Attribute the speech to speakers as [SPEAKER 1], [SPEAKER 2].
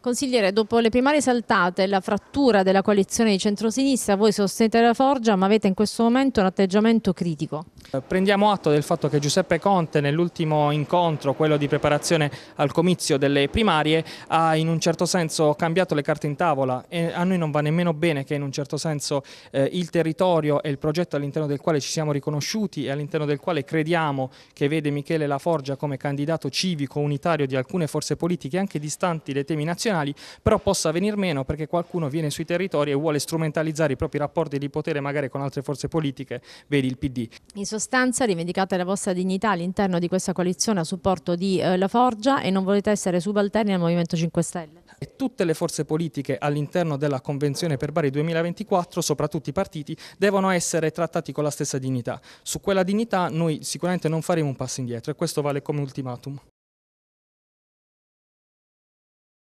[SPEAKER 1] Consigliere, dopo le primarie saltate e la frattura della coalizione di centrosinistra, voi sostenete la Forgia ma avete in questo momento un atteggiamento critico.
[SPEAKER 2] Eh, prendiamo atto del fatto che Giuseppe Conte nell'ultimo incontro, quello di preparazione al comizio delle primarie, ha in un certo senso cambiato le carte in tavola e a noi non va nemmeno bene che in un certo senso eh, il territorio e il progetto all'interno del quale ci siamo riconosciuti e all'interno del quale crediamo che vede Michele La Forgia come candidato civico unitario di alcune forze politiche anche distanti dai temi nazionali istituzionali, però possa venir meno perché qualcuno viene sui territori e vuole strumentalizzare i propri rapporti di potere magari con altre forze politiche, vedi il PD.
[SPEAKER 1] In sostanza rivendicate la vostra dignità all'interno di questa coalizione a supporto di eh, La Forgia e non volete essere subalterni al Movimento 5 Stelle.
[SPEAKER 2] E tutte le forze politiche all'interno della Convenzione per Bari 2024, soprattutto i partiti, devono essere trattati con la stessa dignità. Su quella dignità noi sicuramente non faremo un passo indietro e questo vale come ultimatum.